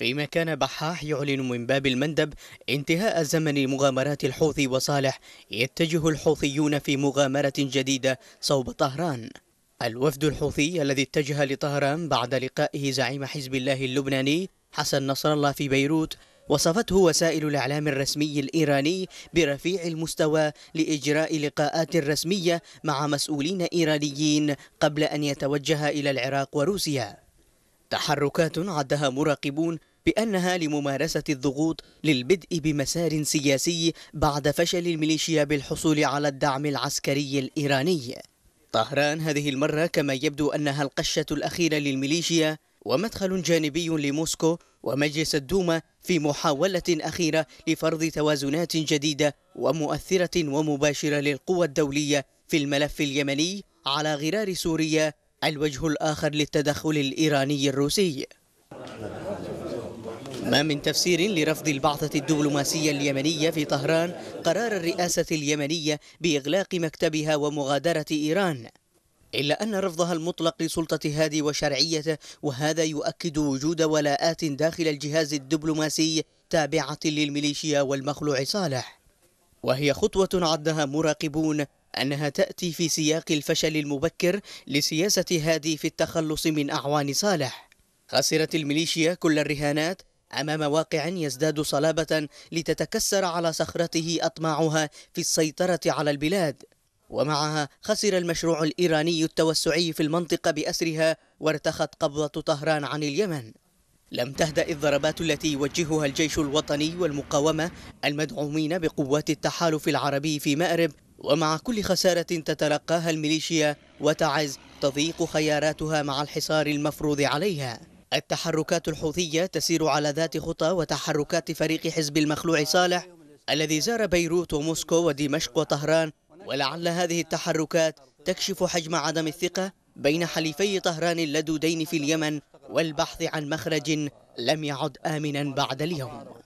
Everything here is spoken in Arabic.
فيما كان بحاح يعلن من باب المندب انتهاء زمن مغامرات الحوثي وصالح يتجه الحوثيون في مغامرة جديدة صوب طهران الوفد الحوثي الذي اتجه لطهران بعد لقائه زعيم حزب الله اللبناني حسن نصر الله في بيروت وصفته وسائل الإعلام الرسمي الإيراني برفيع المستوى لإجراء لقاءات رسمية مع مسؤولين إيرانيين قبل أن يتوجه إلى العراق وروسيا تحركات عدها مراقبون بأنها لممارسة الضغوط للبدء بمسار سياسي بعد فشل الميليشيا بالحصول على الدعم العسكري الإيراني طهران هذه المرة كما يبدو أنها القشة الأخيرة للميليشيا ومدخل جانبي لموسكو ومجلس الدوما في محاولة أخيرة لفرض توازنات جديدة ومؤثرة ومباشرة للقوى الدولية في الملف اليمني على غرار سوريا الوجه الآخر للتدخل الإيراني الروسي ما من تفسير لرفض البعثة الدبلوماسية اليمنية في طهران قرار الرئاسة اليمنية بإغلاق مكتبها ومغادرة إيران إلا أن رفضها المطلق لسلطة هادي وشرعيته وهذا يؤكد وجود ولاءات داخل الجهاز الدبلوماسي تابعة للميليشيا والمخلوع صالح وهي خطوة عدها مراقبون أنها تأتي في سياق الفشل المبكر لسياسة هادي في التخلص من أعوان صالح خسرت الميليشيا كل الرهانات أمام واقع يزداد صلابة لتتكسر على صخرته أطماعها في السيطرة على البلاد ومعها خسر المشروع الإيراني التوسعي في المنطقة بأسرها وارتخت قبضة طهران عن اليمن لم تهدأ الضربات التي يوجهها الجيش الوطني والمقاومة المدعومين بقوات التحالف العربي في مأرب ومع كل خسارة تتلقاها الميليشيا وتعز تضيق خياراتها مع الحصار المفروض عليها التحركات الحوثية تسير على ذات خطى وتحركات فريق حزب المخلوع صالح الذي زار بيروت وموسكو ودمشق وطهران ولعل هذه التحركات تكشف حجم عدم الثقة بين حليفي طهران اللدودين في اليمن والبحث عن مخرج لم يعد آمنا بعد اليوم